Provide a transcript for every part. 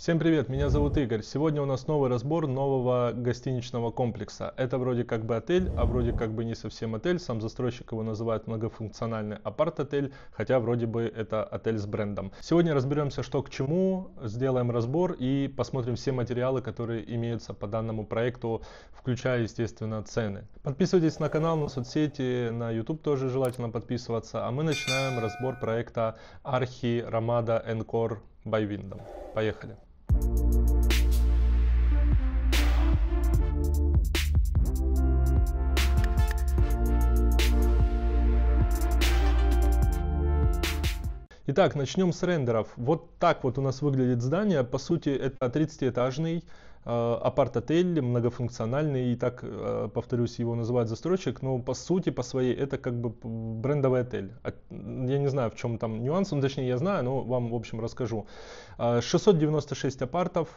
Всем привет, меня зовут Игорь. Сегодня у нас новый разбор нового гостиничного комплекса. Это вроде как бы отель, а вроде как бы не совсем отель. Сам застройщик его называет многофункциональный апарт-отель, хотя вроде бы это отель с брендом. Сегодня разберемся, что к чему, сделаем разбор и посмотрим все материалы, которые имеются по данному проекту, включая, естественно, цены. Подписывайтесь на канал, на соцсети, на YouTube тоже желательно подписываться. А мы начинаем разбор проекта Архи Рамада Энкор by Wyndham. Поехали! Итак, начнем с рендеров. Вот так вот у нас выглядит здание. По сути, это 30-этажный Э, апарт-отель многофункциональный, и так, э, повторюсь, его называют застройщик, но по сути, по своей, это как бы брендовый отель. Я не знаю, в чем там нюанс, ну, точнее, я знаю, но вам, в общем, расскажу. 696 э, апартов,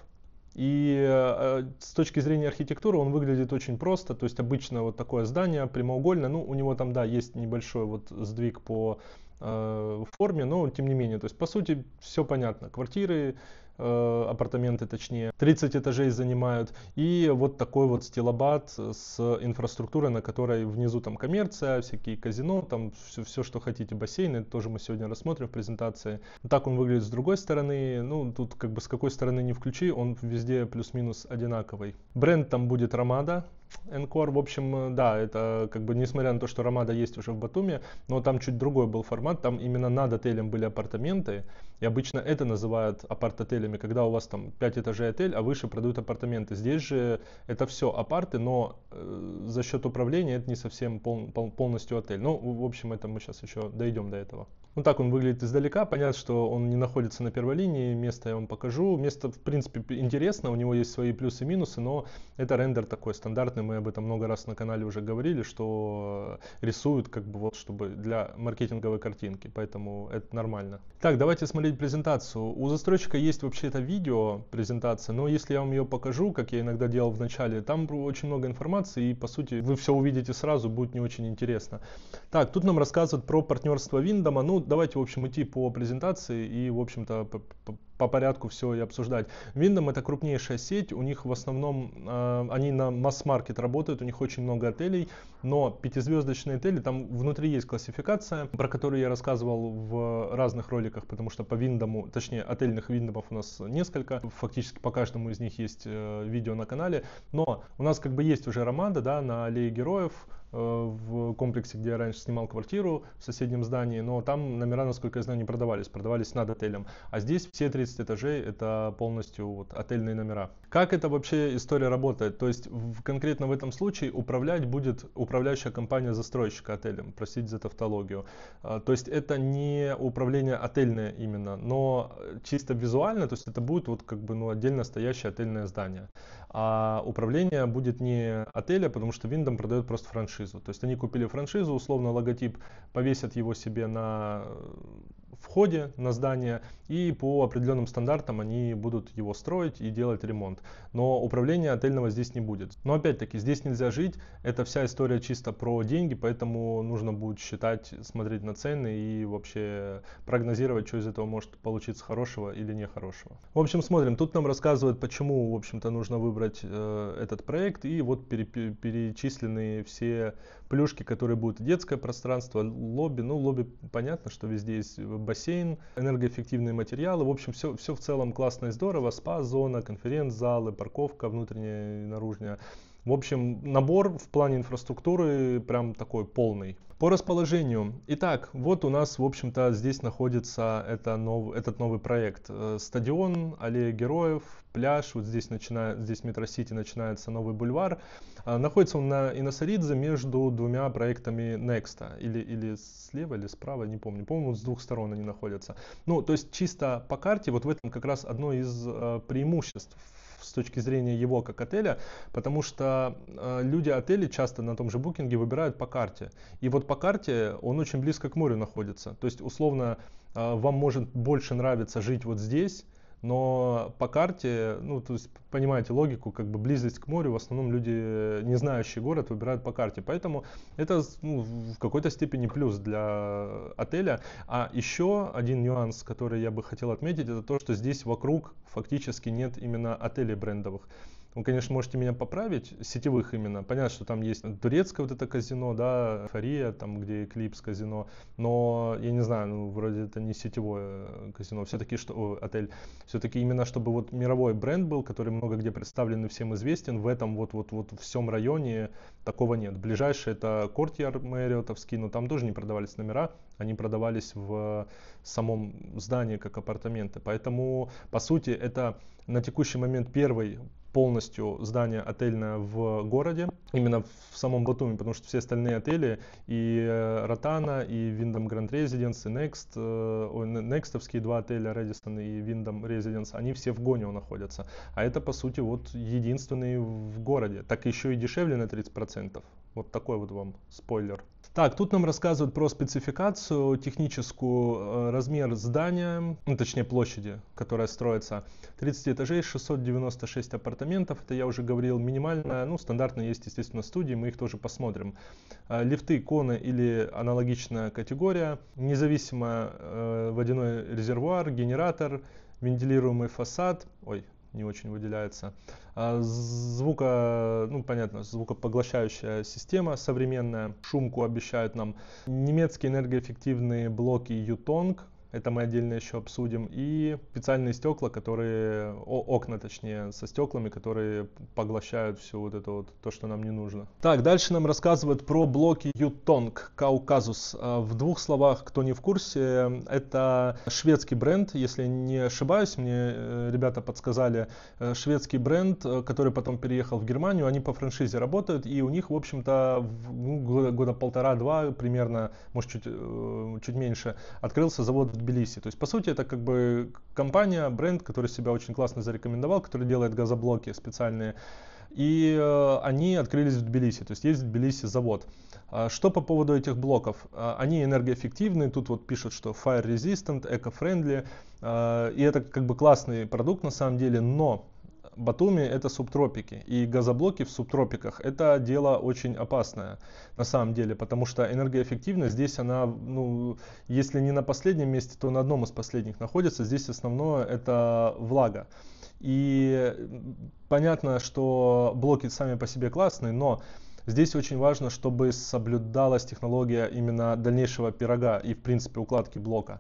и э, с точки зрения архитектуры он выглядит очень просто, то есть обычно вот такое здание прямоугольное, ну у него там да есть небольшой вот сдвиг по э, форме, но тем не менее, то есть по сути все понятно, квартиры, Э, апартаменты точнее, 30 этажей занимают. И вот такой вот стилобат с инфраструктурой, на которой внизу там коммерция, всякие казино, там все, все что хотите, бассейны, тоже мы сегодня рассмотрим в презентации. Так он выглядит с другой стороны, ну тут как бы с какой стороны не включи, он везде плюс-минус одинаковый. Бренд там будет Ромада, Энкор, в общем, э, да, это как бы несмотря на то, что Ромада есть уже в Батуме, но там чуть другой был формат, там именно над отелем были апартаменты, и обычно это называют апарт-отелями, когда у вас там 5 этажей отель, а выше продают апартаменты. Здесь же это все апарты, но э, за счет управления это не совсем пол, пол, полностью отель. Ну, в общем, это мы сейчас еще дойдем до этого. Ну так он выглядит издалека. Понятно, что он не находится на первой линии. Место я вам покажу. Место, в принципе, интересно. У него есть свои плюсы и минусы, но это рендер такой стандартный. Мы об этом много раз на канале уже говорили, что рисуют как бы вот, чтобы для маркетинговой картинки. Поэтому это нормально. Так, давайте смотреть презентацию. У застройщика есть вообще это видео презентация, но если я вам ее покажу, как я иногда делал в начале, там очень много информации и, по сути, вы все увидите сразу, будет не очень интересно. Так, тут нам рассказывают про партнерство Виндома. Ну, ну, давайте, в общем, идти по презентации и, в общем-то, по, по, по порядку все и обсуждать. Виндом это крупнейшая сеть, у них в основном, э, они на масс-маркет работают, у них очень много отелей, но пятизвездочные отели, там внутри есть классификация, про которую я рассказывал в разных роликах, потому что по Виндому, точнее, отельных Виндомов у нас несколько, фактически по каждому из них есть э, видео на канале, но у нас как бы есть уже Романда, да, на Аллее Героев, Э, в комплексе, где я раньше снимал квартиру в соседнем здании, но там номера, насколько я знаю, не продавались, продавались над отелем. А здесь все 30 этажей это полностью вот отельные номера. Как это вообще история работает? То есть в, конкретно в этом случае управлять будет управляющая компания застройщика отелем, простите за тавтологию. А, то есть это не управление отельное именно, но чисто визуально, то есть это будет вот как бы ну, отдельно стоящее отельное здание. А управление будет не отеля, потому что Виндом продает просто франшизу франшизу. То есть они купили франшизу, условно логотип, повесят его себе на входе на здание, и по определенным стандартам они будут его строить и делать ремонт. Но управления отельного здесь не будет. Но опять-таки, здесь нельзя жить, это вся история чисто про деньги, поэтому нужно будет считать, смотреть на цены и вообще прогнозировать, что из этого может получиться хорошего или нехорошего. В общем, смотрим, тут нам рассказывают, почему, в общем-то, нужно выбрать э, этот проект, и вот перечислены все плюшки, которые будут детское пространство, лобби. Ну, лобби понятно, что везде есть бассейн, энергоэффективные материалы. В общем, все, все в целом классно и здорово. Спа-зона, конференц-залы, парковка внутренняя и наружная. В общем, набор в плане инфраструктуры прям такой полный. По расположению. Итак, вот у нас, в общем-то, здесь находится это нов, этот новый проект. Э, стадион, аллея героев, пляж. Вот здесь, начина, здесь метросити начинается новый бульвар. Э, находится он на Иносаридзе между двумя проектами Next. Или, или слева, или справа, не помню. По-моему, с двух сторон они находятся. Ну, то есть чисто по карте, вот в этом как раз одно из э, преимуществ с точки зрения его как отеля, потому что э, люди отели часто на том же букинге выбирают по карте. И вот по карте он очень близко к морю находится. То есть, условно, э, вам может больше нравиться жить вот здесь, но по карте, ну, то есть, понимаете логику, как бы близость к морю, в основном люди, не знающие город, выбирают по карте. Поэтому это ну, в какой-то степени плюс для отеля. А еще один нюанс, который я бы хотел отметить, это то, что здесь вокруг фактически нет именно отелей брендовых. Ну, конечно, можете меня поправить, сетевых именно. Понятно, что там есть турецкое вот это казино, да, Фария, там, где Эклипс казино, но, я не знаю, ну, вроде это не сетевое казино, все-таки, что, о, отель, все-таки именно, чтобы вот мировой бренд был, который много где представлен и всем известен, в этом вот-вот-вот всем районе такого нет. Ближайшее это Кортьяр Мэриотовский, но там тоже не продавались номера, они продавались в самом здании как апартаменты. Поэтому, по сути, это на текущий момент первый полностью здание отельное в городе, именно в самом Батуми, потому что все остальные отели, и э, Ротана, и Виндом Гранд Резиденс, и Next, э, о, Некстовские два отеля, Редисон и Виндом Резиденс, они все в Гонио находятся. А это, по сути, вот единственные в городе. Так еще и дешевле на 30%. Вот такой вот вам спойлер. Так, тут нам рассказывают про спецификацию, техническую, э, размер здания, ну, точнее площади, которая строится. 30 этажей, 696 апартаментов, это я уже говорил, минимальная, ну, стандартно есть, естественно, студии, мы их тоже посмотрим. Э, лифты, коны или аналогичная категория, независимо э, водяной резервуар, генератор, вентилируемый фасад, ой, не очень выделяется. А звука, ну понятно, звукопоглощающая система современная. Шумку обещают нам немецкие энергоэффективные блоки Yutong, это мы отдельно еще обсудим, и специальные стекла, которые, о, окна точнее, со стеклами, которые поглощают все вот это вот, то, что нам не нужно. Так, дальше нам рассказывают про блоки Yutong, Caucasus. А в двух словах, кто не в курсе, это шведский бренд, если не ошибаюсь, мне э, ребята подсказали, э, шведский бренд, э, который потом переехал в Германию, они по франшизе работают, и у них, в общем-то, ну, года, года полтора-два примерно, может чуть, чуть меньше, открылся завод в Тбилиси. То есть, по сути, это как бы компания, бренд, который себя очень классно зарекомендовал, который делает газоблоки специальные. И э, они открылись в Тбилиси, то есть есть в Тбилиси завод. А что по поводу этих блоков? А, они энергоэффективны, тут вот пишут, что fire resistant, eco-friendly, а, и это как бы классный продукт на самом деле, но Батуми это субтропики, и газоблоки в субтропиках это дело очень опасное на самом деле, потому что энергоэффективность здесь она, ну, если не на последнем месте, то на одном из последних находится. Здесь основное это влага. И понятно, что блоки сами по себе классные, но Здесь очень важно, чтобы соблюдалась технология именно дальнейшего пирога и, в принципе, укладки блока.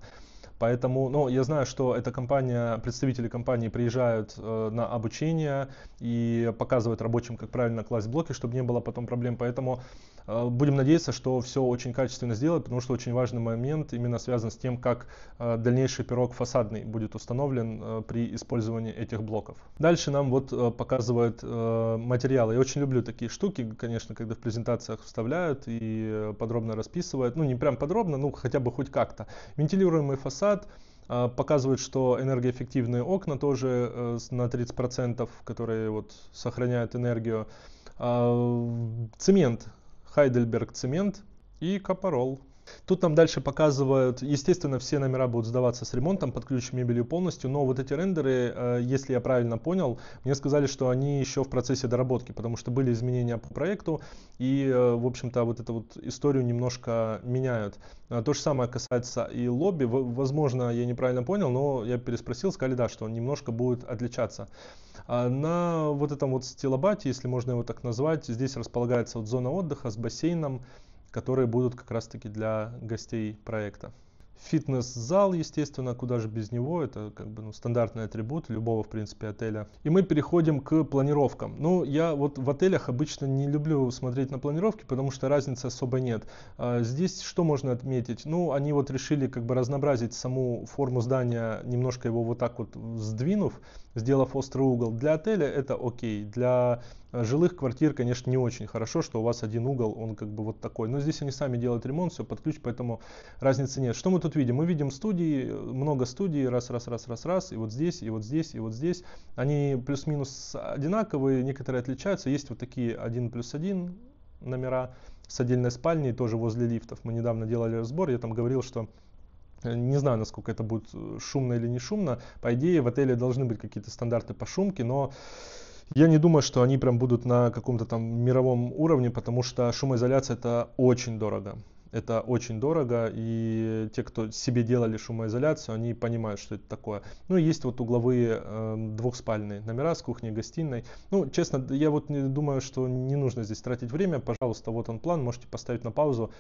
Поэтому, ну, я знаю, что эта компания, представители компании приезжают э, на обучение и показывают рабочим, как правильно класть блоки, чтобы не было потом проблем. Поэтому а, будем надеяться, что все очень качественно сделают, потому что очень важный момент именно связан с тем, как а, дальнейший пирог фасадный будет установлен а, при использовании этих блоков. Дальше нам вот показывают материалы. Я очень люблю такие штуки, конечно, когда в презентациях вставляют и подробно расписывают. Ну, не прям подробно, ну хотя бы хоть как-то. Вентилируемый фасад показывает, что энергоэффективные окна тоже на 30%, которые вот сохраняют энергию. Цемент Цемент и Капарол. Тут нам дальше показывают, естественно, все номера будут сдаваться с ремонтом, под ключ мебелью полностью, но вот эти рендеры, э, если я правильно понял, мне сказали, что они еще в процессе доработки, потому что были изменения по проекту, и, э, в общем-то, вот эту вот историю немножко меняют. Э, то же самое касается и лобби, возможно, я неправильно понял, но я переспросил, сказали, да, что он немножко будет отличаться. А на вот этом вот стилобате, если можно его так назвать, здесь располагается вот зона отдыха с бассейном, которые будут как раз таки для гостей проекта. Фитнес-зал, естественно, куда же без него, это как бы ну, стандартный атрибут любого, в принципе, отеля. И мы переходим к планировкам. Ну, я вот в отелях обычно не люблю смотреть на планировки, потому что разницы особо нет. А здесь что можно отметить? Ну, они вот решили как бы разнообразить саму форму здания, немножко его вот так вот сдвинув, сделав острый угол. Для отеля это окей, для а жилых квартир, конечно, не очень хорошо, что у вас один угол, он как бы вот такой. Но здесь они сами делают ремонт, все под ключ, поэтому разницы нет. Что мы тут видим? Мы видим студии, много студий, раз, раз, раз, раз, раз, и вот здесь, и вот здесь, и вот здесь. Они плюс-минус одинаковые, некоторые отличаются. Есть вот такие один плюс один номера с отдельной спальней, тоже возле лифтов. Мы недавно делали разбор, я там говорил, что э, не знаю, насколько это будет э, шумно или не шумно. По идее, в отеле должны быть какие-то стандарты по шумке, но я не думаю, что они прям будут на каком-то там мировом уровне, потому что шумоизоляция это очень дорого. Это очень дорого, и те, кто себе делали шумоизоляцию, они понимают, что это такое. Ну, есть вот угловые э, двухспальные номера с кухней гостиной. Ну, честно, я вот не думаю, что не нужно здесь тратить время. Пожалуйста, вот он план, можете поставить на паузу,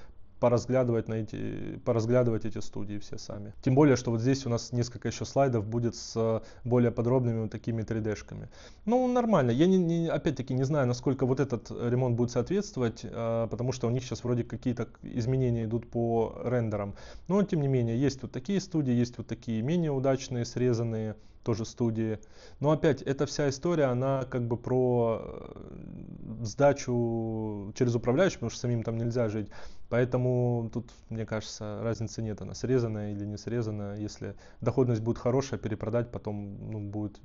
поразглядывать, на эти, поразглядывать эти студии все сами. Тем более, что вот здесь у нас несколько еще слайдов будет с э, более подробными вот такими 3D-шками. Ну, нормально. Я, не, не, опять-таки, не знаю, насколько вот этот ремонт будет соответствовать, э, потому что у них сейчас вроде какие-то изменения идут по рендерам. Но, тем не менее, есть вот такие студии, есть вот такие менее удачные, срезанные тоже студии. Но опять, эта вся история, она как бы про э, сдачу через управляющего, потому что самим там нельзя жить. Поэтому тут, мне кажется, разницы нет, она срезанная или не срезанная, Если доходность будет хорошая, перепродать потом ну, будет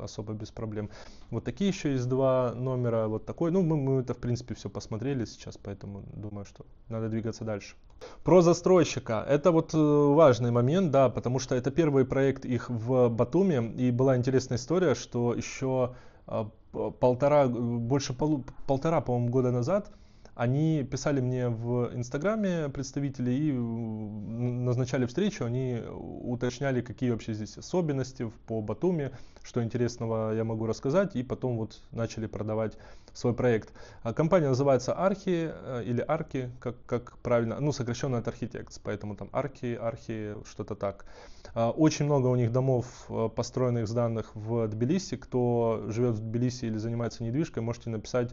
особо без проблем. Вот такие еще есть два номера, вот такой. Ну, мы, мы это, в принципе, все посмотрели сейчас, поэтому думаю, что надо двигаться дальше. Про застройщика. Это вот э, важный момент, да, потому что это первый проект их в Батуми. И была интересная история, что еще а, полтора, э, больше полу, полтора, по-моему, года назад они писали мне в Инстаграме представители и э, назначали встречу, они уточняли, какие вообще здесь особенности по Батуми, что интересного я могу рассказать, и потом вот начали продавать свой проект. А компания называется Архи э, или Арки, как, как правильно, ну сокращенно от архитектс, поэтому там Арки, Архи, что-то так. А, очень много у них домов, э, построенных с данных в Тбилиси. Кто живет в Тбилиси или занимается недвижкой, можете написать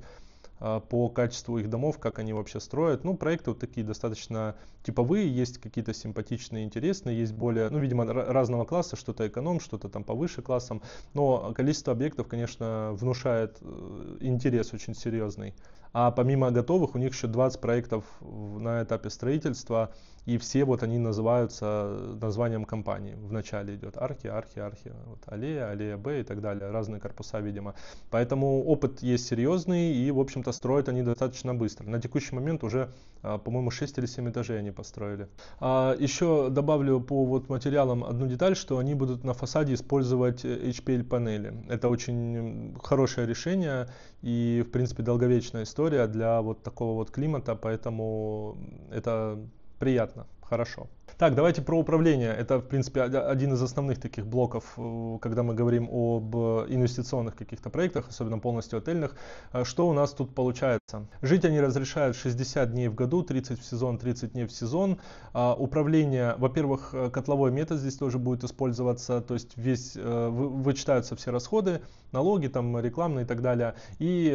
а, по качеству их домов, как они вообще строят. Ну, проекты вот такие достаточно типовые, есть какие-то симпатичные, интересные, есть более, ну, видимо, разного класса, что-то эконом, что-то там повыше классом, но количество объектов, конечно, внушает э, интерес очень серьезный. А помимо готовых, у них еще 20 проектов на этапе строительства, и все вот они называются э, названием компании. В начале идет Арки, архи, архи, вот аллея, аллея Б и так далее. Разные корпуса, видимо. Поэтому опыт есть серьезный и, в общем-то, строят они достаточно быстро. На текущий момент уже, э, по-моему, 6 или 7 этажей они построили. А еще добавлю по вот материалам одну деталь, что они будут на фасаде использовать э, HPL-панели. Это очень хорошее решение и, в принципе, долговечная история для вот такого вот климата, поэтому это приятно, хорошо. Так, давайте про управление. Это, в принципе, один из основных таких блоков, э, когда мы говорим об инвестиционных каких-то проектах, особенно полностью отельных. А что у нас тут получается? Жить они разрешают 60 дней в году, 30 в сезон, 30 дней в сезон. А управление, во-первых, э, котловой метод здесь тоже будет использоваться, то есть весь э, вычитаются все расходы, налоги, там рекламные и так далее, и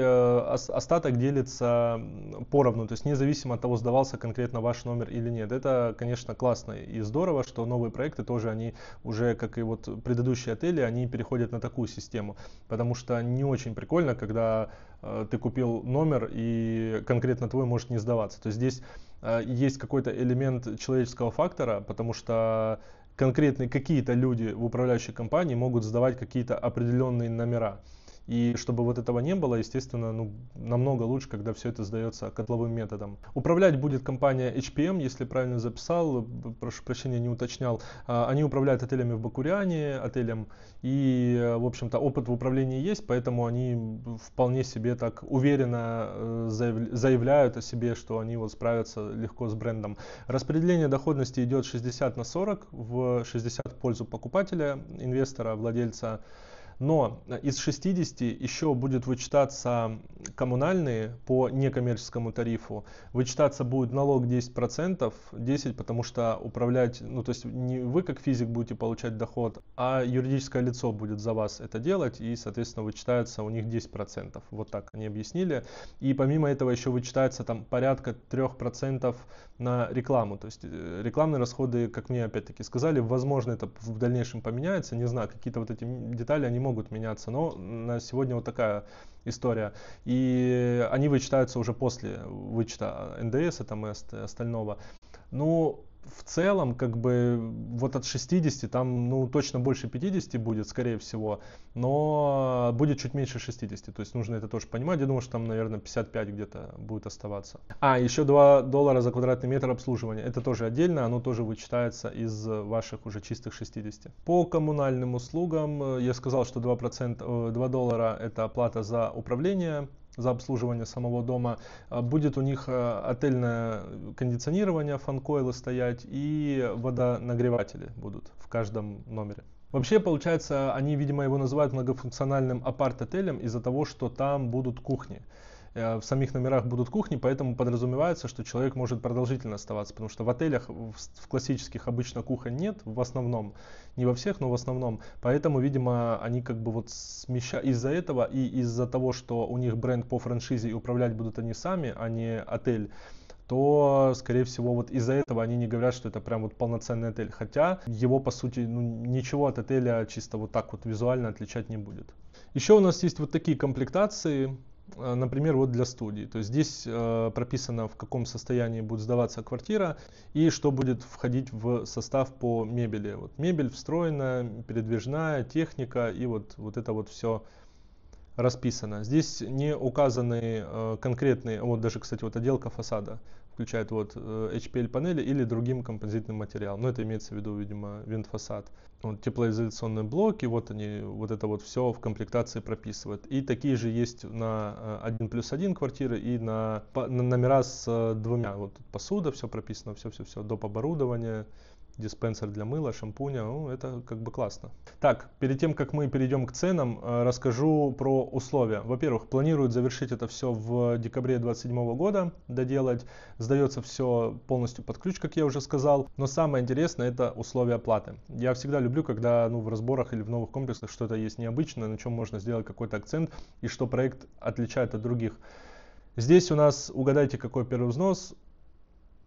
остаток делится поровну, то есть независимо от того, сдавался конкретно ваш номер или нет. Это, конечно, классно и здорово, что новые проекты тоже, они уже, как и вот предыдущие отели, они переходят на такую систему. Потому что не очень прикольно, когда э, ты купил номер и конкретно твой может не сдаваться. То есть здесь э, есть какой-то элемент человеческого фактора, потому что конкретные какие-то люди в управляющей компании могут сдавать какие-то определенные номера. И чтобы вот этого не было, естественно, ну, намного лучше, когда все это сдается котловым методом. Управлять будет компания HPM, если правильно записал, прошу прощения, не уточнял. А, они управляют отелями в Бакуриане, отелем, и, в общем-то, опыт в управлении есть, поэтому они вполне себе так уверенно э, заявляют о себе, что они вот справятся легко с брендом. Распределение доходности идет 60 на 40, в 60 в пользу покупателя, инвестора, владельца, но э, из 60 еще будет вычитаться коммунальные по некоммерческому тарифу, вычитаться будет налог 10%, 10 потому что управлять, ну то есть не вы как физик будете получать доход, а юридическое лицо будет за вас это делать и соответственно вычитается у них 10%, вот так они объяснили. И помимо этого еще вычитается там порядка 3% на рекламу, то есть э, рекламные расходы, как мне опять-таки сказали, возможно это в дальнейшем поменяется, не знаю, какие-то вот эти детали, они могут меняться. Но на сегодня вот такая история. И они вычитаются уже после вычета НДС, там и остального. Ну, в целом, как бы, вот от 60, там, ну, точно больше 50 будет, скорее всего, но будет чуть меньше 60, то есть нужно это тоже понимать. Я думаю, что там, наверное, 55 где-то будет оставаться. А, еще 2 доллара за квадратный метр обслуживания. Это тоже отдельно, оно тоже вычитается из ваших уже чистых 60. По коммунальным услугам э, я сказал, что 2%, 2 э, доллара это оплата за управление за обслуживание самого дома. А, будет у них э, отельное кондиционирование, фанкойлы стоять и водонагреватели будут в каждом номере. Вообще, получается, они, видимо, его называют многофункциональным апарт-отелем из-за того, что там будут кухни. Э, в самих номерах будут кухни, поэтому подразумевается, что человек может продолжительно оставаться, потому что в отелях в классических обычно кухонь нет, в основном, не во всех, но в основном, поэтому, видимо, они как бы вот смещают из-за этого и из-за того, что у них бренд по франшизе и управлять будут они сами, а не отель, то, скорее всего, вот из-за этого они не говорят, что это прям вот полноценный отель. Хотя его, по сути, ну, ничего от отеля чисто вот так вот визуально отличать не будет. Еще у нас есть вот такие комплектации. Э, например, вот для студии. То есть здесь э, прописано, в каком состоянии будет сдаваться квартира и что будет входить в состав по мебели. Вот мебель встроенная, передвижная, техника и вот, вот это вот все расписано. Здесь не указаны э, конкретные, вот даже, кстати, вот отделка фасада включает вот э, HPL панели или другим композитным материалом. Но это имеется в виду, видимо, винт-фасад. Вот теплоизоляционные блоки, вот они, вот это вот все в комплектации прописывают. И такие же есть на 1 э, плюс 1 квартиры и на, на номера с э, двумя. Вот посуда, все прописано, все-все-все, доп. оборудование, диспенсер для мыла, шампуня, ну, это как бы классно. Так, перед тем, как мы перейдем к ценам, э, расскажу про условия. Во-первых, планируют завершить это все в декабре 2027 года, доделать. Сдается все полностью под ключ, как я уже сказал. Но самое интересное, это условия оплаты. Я всегда люблю, когда ну, в разборах или в новых комплексах что-то есть необычное, на чем можно сделать какой-то акцент, и что проект отличает от других. Здесь у нас, угадайте, какой первый взнос,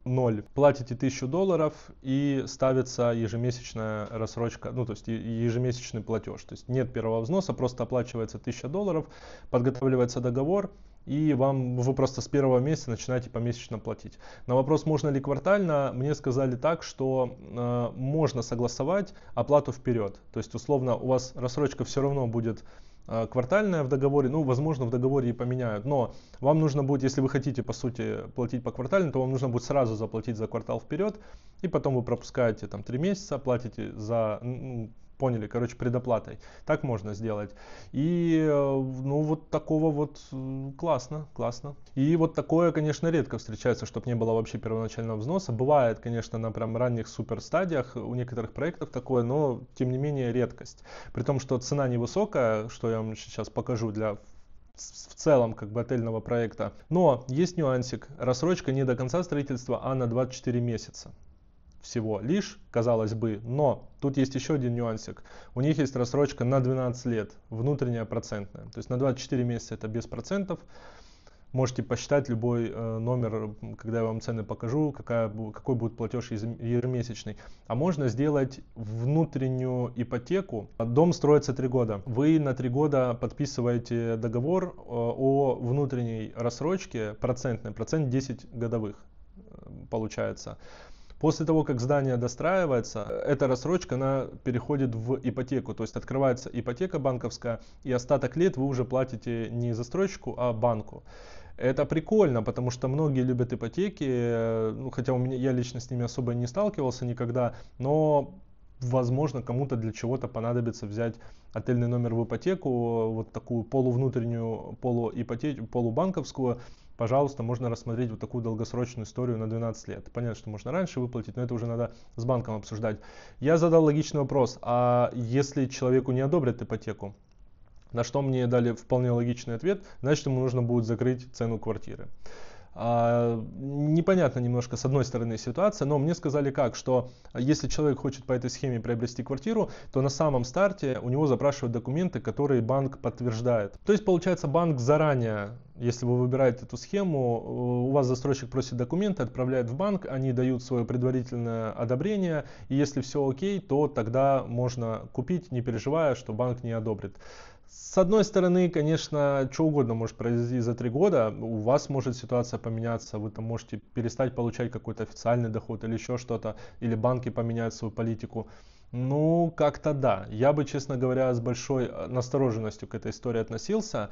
ноль. Платите тысячу долларов и ставится ежемесячная рассрочка, ну то есть ежемесячный платеж. То есть нет первого взноса, просто оплачивается тысяча долларов, подготавливается договор, и вам вы просто с первого месяца начинаете помесячно платить. На вопрос, можно ли квартально, мне сказали так, что э, можно согласовать оплату вперед. То есть, условно, у вас рассрочка все равно будет Э, квартальная в договоре, ну, возможно, в договоре и поменяют, но вам нужно будет, если вы хотите, по сути, платить по квартальному, то вам нужно будет сразу заплатить за квартал вперед, и потом вы пропускаете там 3 месяца, платите за, ну, поняли, короче, предоплатой. Так можно сделать. И, э, ну, вот такого вот классно, классно. И вот такое, конечно, редко встречается, чтобы не было вообще первоначального взноса. Бывает, конечно, на прям ранних супер стадиях у некоторых проектов такое, но, тем не менее, редкость. При том, что цена невысокая, что я вам сейчас покажу для в целом как бы отельного проекта. Но есть нюансик. Рассрочка не до конца строительства, а на 24 месяца всего лишь, казалось бы, но тут есть еще один нюансик. У них есть рассрочка на 12 лет, внутренняя процентная. То есть на 24 месяца это без процентов. Можете посчитать любой э, номер, когда я вам цены покажу, какая, какой будет платеж ежемесячный. А можно сделать внутреннюю ипотеку. Дом строится 3 года. Вы на 3 года подписываете договор э, о внутренней рассрочке процентной, процент 10 годовых э, получается. После того, как здание достраивается, эта рассрочка она переходит в ипотеку. То есть открывается ипотека банковская, и остаток лет вы уже платите не застройщику, а банку. Это прикольно, потому что многие любят ипотеки, э, ну, хотя у меня, я лично с ними особо не сталкивался никогда, но возможно, кому-то для чего-то понадобится взять отельный номер в ипотеку, вот такую полувнутреннюю, полуипотеку, полубанковскую, пожалуйста, можно рассмотреть вот такую долгосрочную историю на 12 лет. Понятно, что можно раньше выплатить, но это уже надо с банком обсуждать. Я задал логичный вопрос, а если человеку не одобрят ипотеку, на что мне дали вполне логичный ответ, значит ему нужно будет закрыть цену квартиры. А, непонятно немножко с одной стороны ситуация, но мне сказали как, что если человек хочет по этой схеме приобрести квартиру, то на самом старте у него запрашивают документы, которые банк подтверждает. То есть получается банк заранее, если вы выбираете эту схему, э, у вас застройщик просит документы, отправляет в банк, они дают свое предварительное одобрение, и если все окей, то тогда можно купить, не переживая, что банк не одобрит. С одной стороны, конечно, что угодно может произойти за три года. У вас может ситуация поменяться, вы там можете перестать получать какой-то официальный доход или еще что-то, или банки поменяют свою политику. Ну, как-то да. Я бы, честно говоря, с большой э, настороженностью к этой истории относился.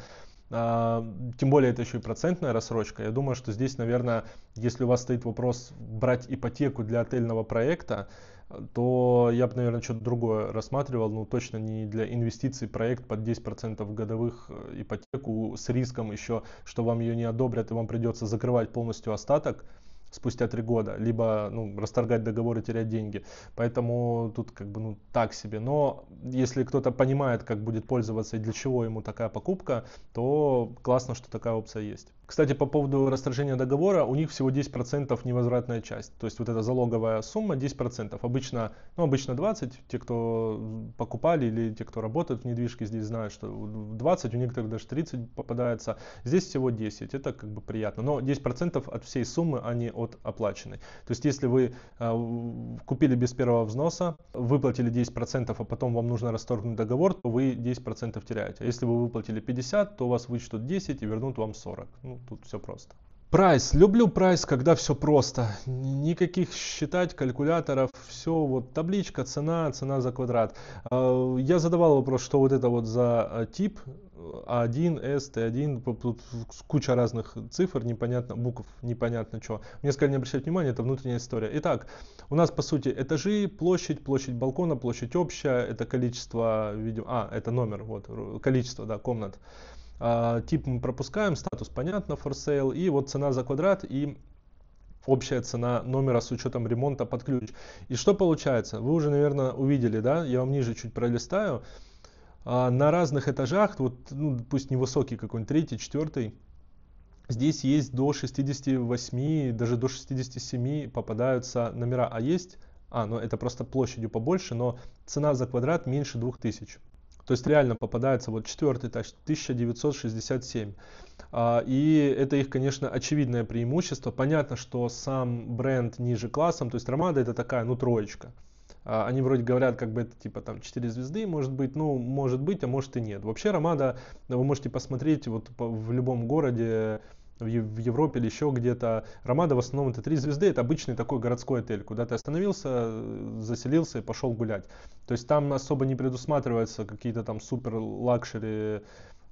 А, тем более это еще и процентная рассрочка. Я думаю, что здесь, наверное, если у вас стоит вопрос брать ипотеку для отельного проекта, то я бы, наверное, что-то другое рассматривал, но ну, точно не для инвестиций проект под 10% годовых э, ипотеку с риском еще, что вам ее не одобрят и вам придется закрывать полностью остаток спустя три года, либо ну, расторгать договор и терять деньги. Поэтому тут как бы ну, так себе. Но если кто-то понимает, как будет пользоваться и для чего ему такая покупка, то классно, что такая опция есть. Кстати, по поводу расторжения договора, у них всего 10% невозвратная часть. То есть вот эта залоговая сумма 10%. Обычно, ну, обычно 20, те, кто покупали или те, кто работает в недвижке, здесь знают, что 20, у некоторых даже 30 попадается. Здесь всего 10, это как бы приятно. Но 10% от всей суммы, а не от оплаченной. То есть, если вы э, купили без первого взноса, выплатили 10%, а потом вам нужно расторгнуть договор, то вы 10% теряете. А если вы выплатили 50, то у вас вычтут 10 и вернут вам 40. Ну, тут все просто. Прайс. Люблю прайс, когда все просто. Никаких считать, калькуляторов, все, вот табличка, цена, цена за квадрат. А, я задавал вопрос, что вот это вот за а, тип, А1, S, T1, тут куча разных цифр, непонятно, букв, непонятно чего. Мне сказали не обращать внимания, это внутренняя история. Итак, у нас по сути этажи, площадь, площадь балкона, площадь общая, это количество, видимо, а, это номер, вот, количество, да, комнат. А, тип мы пропускаем, статус понятно, for sale. И вот цена за квадрат и общая цена номера с учетом ремонта под ключ. И что получается? Вы уже, наверное, увидели, да? Я вам ниже чуть пролистаю. А, на разных этажах, вот, ну, пусть невысокий какой-нибудь, третий, четвертый, здесь есть до 68, даже до 67 попадаются номера. А есть, а, ну это просто площадью побольше, но цена за квадрат меньше 2000. То есть реально попадается вот четвертый тач 1967. И это их, конечно, очевидное преимущество. Понятно, что сам бренд ниже классом, то есть Ромада это такая, ну, троечка. А, они вроде говорят, как бы это типа там 4 звезды, может быть, ну, может быть, а может и нет. Вообще Ромада, вы можете посмотреть вот в любом городе в Европе или еще где-то. Ромада в основном это три звезды, это обычный такой городской отель, куда ты остановился, заселился и пошел гулять. То есть там особо не предусматриваются какие-то там супер лакшери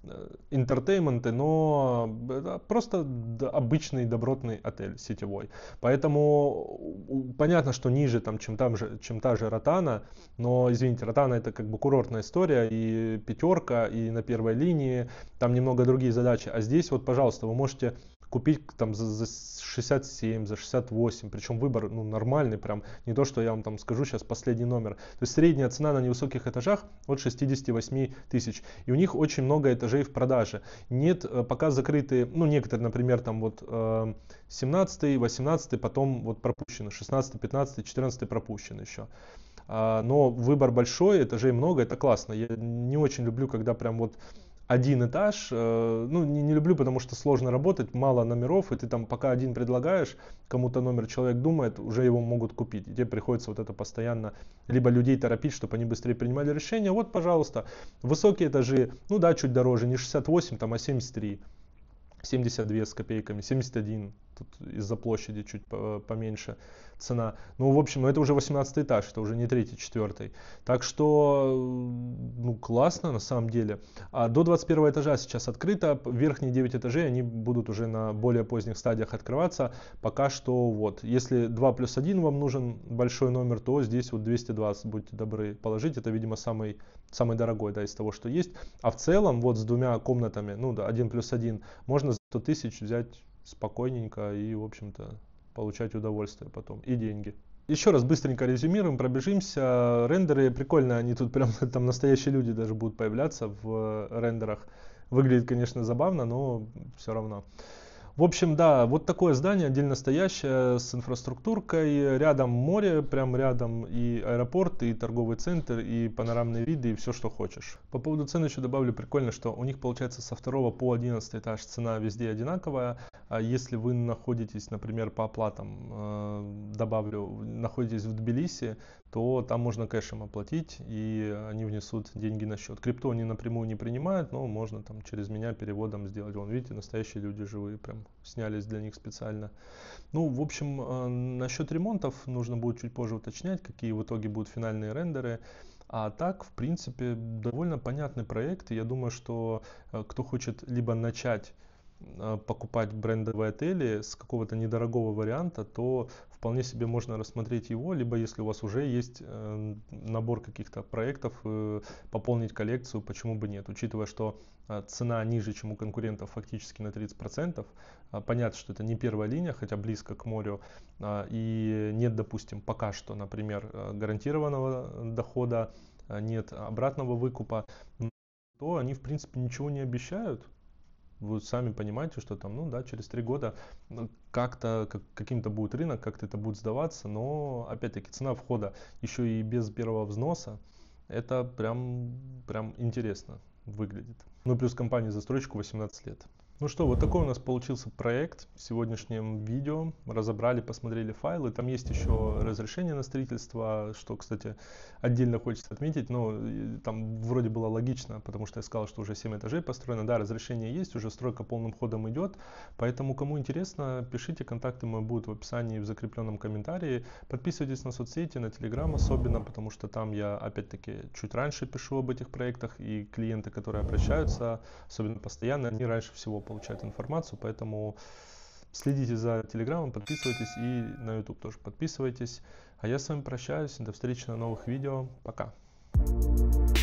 Э, интертейменты, но э, просто обычный добротный отель сетевой. Поэтому понятно, что ниже, там, чем, там же, чем та же Ротана, но, извините, Ротана это как бы курортная история, и пятерка, и на первой линии, там немного другие задачи. А здесь вот, пожалуйста, вы можете купить там за, за 67, за 68, причем выбор ну, нормальный прям, не то, что я вам там скажу сейчас последний номер. То есть средняя цена на невысоких этажах от 68 тысяч. И у них очень много этажей в продаже. Нет, э, пока закрыты, ну некоторые, например, там вот 17, э, 18, потом вот пропущены, 16, 15, 14 пропущены еще а, но выбор большой, этажей много, это классно. Я не очень люблю, когда прям вот один этаж. Э, ну, не, не люблю, потому что сложно работать, мало номеров, и ты там пока один предлагаешь, кому-то номер человек думает, уже его могут купить. И тебе приходится вот это постоянно, либо людей торопить, чтобы они быстрее принимали решение. Вот, пожалуйста, высокие этажи, ну да, чуть дороже, не 68, там, а 73, 72 с копейками, 71, тут из-за площади чуть поменьше цена. Ну, в общем, это уже 18 этаж, это уже не третий, четвертый. Так что, ну, классно на самом деле. А до 21 этажа сейчас открыто, верхние 9 этажей, они будут уже на более поздних стадиях открываться. Пока что вот, если 2 плюс 1 вам нужен большой номер, то здесь вот 220, будьте добры, положить. Это, видимо, самый, самый дорогой, да, из того, что есть. А в целом, вот с двумя комнатами, ну, да, 1 плюс 1, можно за 100 тысяч взять спокойненько и, в общем-то, получать удовольствие потом и деньги. Еще раз быстренько резюмируем, пробежимся. Рендеры прикольные они тут прям там настоящие люди даже будут появляться в э, рендерах. Выглядит, конечно, забавно, но все равно. В общем, да, вот такое здание отдельно стоящее с инфраструктуркой, рядом море, прям рядом и аэропорт, и торговый центр, и панорамные виды, и все, что хочешь. По поводу цен еще добавлю прикольно, что у них получается со второго по 11 этаж цена везде одинаковая. А если вы находитесь, например, по оплатам, э, добавлю, находитесь в Тбилиси, то там можно кэшем оплатить, и они внесут деньги на счет. Крипту они напрямую не принимают, но можно там через меня переводом сделать. Вон, видите, настоящие люди живые, прям снялись для них специально. Ну, в общем, э, насчет ремонтов нужно будет чуть позже уточнять, какие в итоге будут финальные рендеры. А так, в принципе, довольно понятный проект. И я думаю, что э, кто хочет либо начать а, покупать брендовые отели с какого-то недорогого варианта, то вполне себе можно рассмотреть его, либо если у вас уже есть э, набор каких-то проектов, э, пополнить коллекцию, почему бы нет, учитывая, что а, цена ниже, чем у конкурентов фактически на 30%, а, понятно, что это не первая линия, хотя близко к морю, и нет, допустим, пока что, например, э, гарантированного дохода, нет обратного выкупа, то они, в принципе, ничего не обещают, вы сами понимаете, что там, ну да, через три года ну, как-то, как, каким-то будет рынок, как-то это будет сдаваться, но, опять-таки, цена входа еще и без первого взноса, это прям, прям интересно выглядит. Ну, плюс компания застройщику 18 лет. Ну что, вот такой у нас получился проект. В сегодняшнем видео разобрали, посмотрели файлы. Там есть еще разрешение на строительство, что, кстати, отдельно хочется отметить. Но э, там вроде было логично, потому что я сказал, что уже 7 этажей построено. Да, разрешение есть, уже стройка полным ходом идет. Поэтому, кому интересно, пишите, контакты мои будут в описании и в закрепленном комментарии. Подписывайтесь на соцсети, на Telegram особенно, потому что там я, опять-таки, чуть раньше пишу об этих проектах. И клиенты, которые обращаются, особенно постоянно, они раньше всего получают информацию, поэтому следите за Телеграмом, подписывайтесь и на YouTube тоже подписывайтесь. А я с вами прощаюсь, до встречи на новых видео, пока. thank you